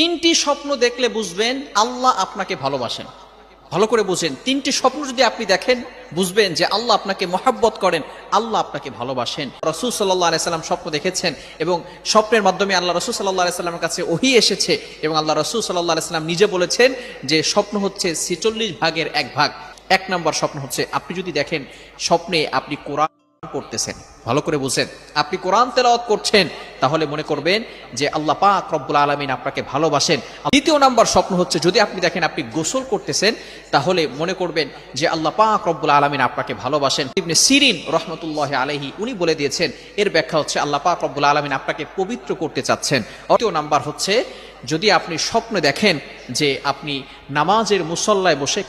তিনটি স্বপ্ন দেখলে বুঝবেন আল্লাহ আপনাকে ভালোবাসেন ভালো করে বুঝেন তিনটি স্বপ্ন যদি আপনি দেখেন বুঝবেন যে আল্লাহ আপনাকে মহাব্বত করেন আল্লাহ আপনাকে ভালোবাসেন রসুল সাল্লাহ সাল্লাম স্বপ্ন দেখেছেন এবং স্বপ্নের মাধ্যমে আল্লাহ রসুল সাল্লাহ সাল্লামের কাছে ওহি এসেছে এবং আল্লাহ রসুল সাল্লাহ সাল্লাম নিজে বলেছেন যে স্বপ্ন হচ্ছে ছেচল্লিশ ভাগের এক ভাগ এক নম্বর স্বপ্ন হচ্ছে আপনি যদি দেখেন স্বপ্নে আপনি কোরআন করতেছেন ভালো করে বুঝেন আপনি কোরআন তেলাওয়াত করছেন তাহলে মনে করবেন যে আল্লাহ পাক রব্বুল আলমিন আপনাকে ভালোবাসেন দ্বিতীয় নাম্বার স্বপ্ন হচ্ছে যদি আপনি দেখেন আপনি গোসল করতেছেন তাহলে মনে করবেন যে আল্লাহ পাক রব্বুল আলমিন আপনাকে ভালোবাসেন ইবনে সিরিন রহমতুল্লাহ আলহি উনি বলে দিয়েছেন এর ব্যাখ্যা হচ্ছে আল্লাহ পাক রব্বুল আলমিন আপনাকে পবিত্র করতে চাচ্ছেন তৃতীয় নাম্বার হচ্ছে যদি আপনি স্বপ্ন দেখেন যে আপনি নামাজের মুসল্লায় বসে